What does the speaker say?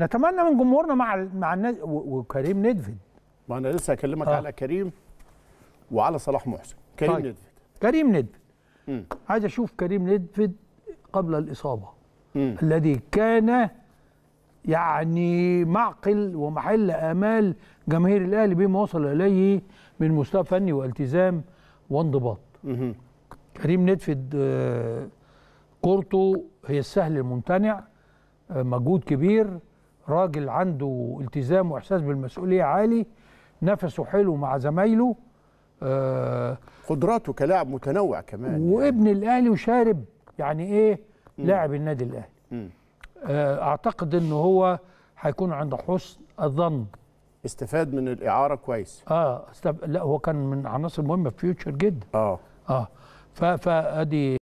نتمنى من جمهورنا مع مع الناس وكريم ندفد ما انا لسه هكلمك آه. على كريم وعلى صلاح محسن كريم طيب. ندفد كريم ندفد مم. عايز اشوف كريم ندفد قبل الاصابه مم. الذي كان يعني معقل ومحل امال جماهير الاهلي بما وصل اليه من مستوى فني والتزام وانضباط مم. كريم ندفد آه، كورته هي السهل الممتنع آه، مجهود كبير راجل عنده التزام واحساس بالمسؤوليه عالي نفسه حلو مع زمايله آه قدراته كلاعب متنوع كمان يعني. وابن يعني. الاهلي وشارب يعني ايه لاعب النادي الاهلي آه اعتقد ان هو هيكون عند حسن الظن استفاد من الاعاره كويس اه استف... لا هو كان من عناصر مهمه في فيوتشر جدا اه اه فادي